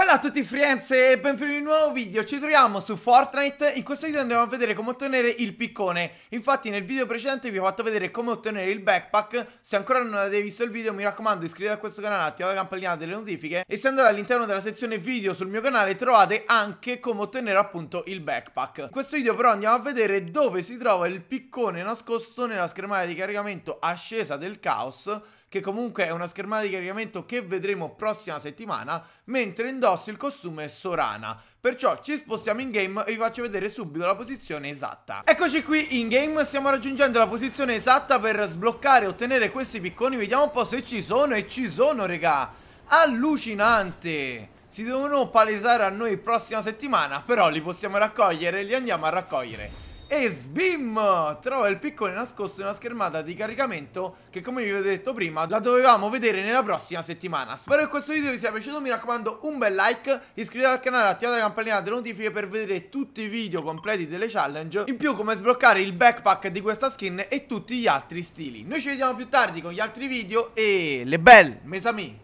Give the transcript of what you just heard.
Bella a tutti friends e benvenuti in un nuovo video, ci troviamo su Fortnite, in questo video andremo a vedere come ottenere il piccone, infatti nel video precedente vi ho fatto vedere come ottenere il backpack, se ancora non avete visto il video mi raccomando iscrivetevi a questo canale, attivate la campanella delle notifiche e se andate all'interno della sezione video sul mio canale trovate anche come ottenere appunto il backpack. In questo video però andiamo a vedere dove si trova il piccone nascosto nella schermata di caricamento ascesa del caos, che comunque è una schermata di caricamento che vedremo prossima settimana, mentre in dopo indosso il costume Sorana. Perciò ci spostiamo in game e vi faccio vedere subito la posizione esatta. Eccoci qui in game, stiamo raggiungendo la posizione esatta per sbloccare e ottenere questi picconi. Vediamo un po' se ci sono e ci sono, regà. Allucinante! si devono palesare a noi prossima settimana, però li possiamo raccogliere e li andiamo a raccogliere. E sbim! Trova il piccone nascosto in una schermata di caricamento che come vi ho detto prima la dovevamo vedere nella prossima settimana. Spero che questo video vi sia piaciuto, mi raccomando un bel like, iscrivetevi al canale, attivate la campanella delle notifiche per vedere tutti i video completi delle challenge, in più come sbloccare il backpack di questa skin e tutti gli altri stili. Noi ci vediamo più tardi con gli altri video e le belle, mes amis!